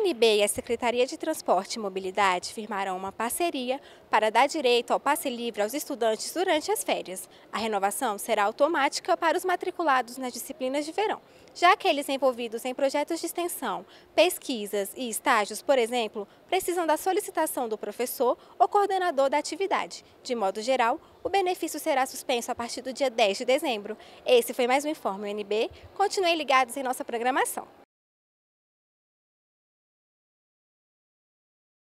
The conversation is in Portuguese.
UNB e a Secretaria de Transporte e Mobilidade firmaram uma parceria para dar direito ao passe livre aos estudantes durante as férias. A renovação será automática para os matriculados nas disciplinas de verão. Já aqueles envolvidos em projetos de extensão, pesquisas e estágios, por exemplo, precisam da solicitação do professor ou coordenador da atividade. De modo geral, o benefício será suspenso a partir do dia 10 de dezembro. Esse foi mais um Informe UNB. Continuem ligados em nossa programação.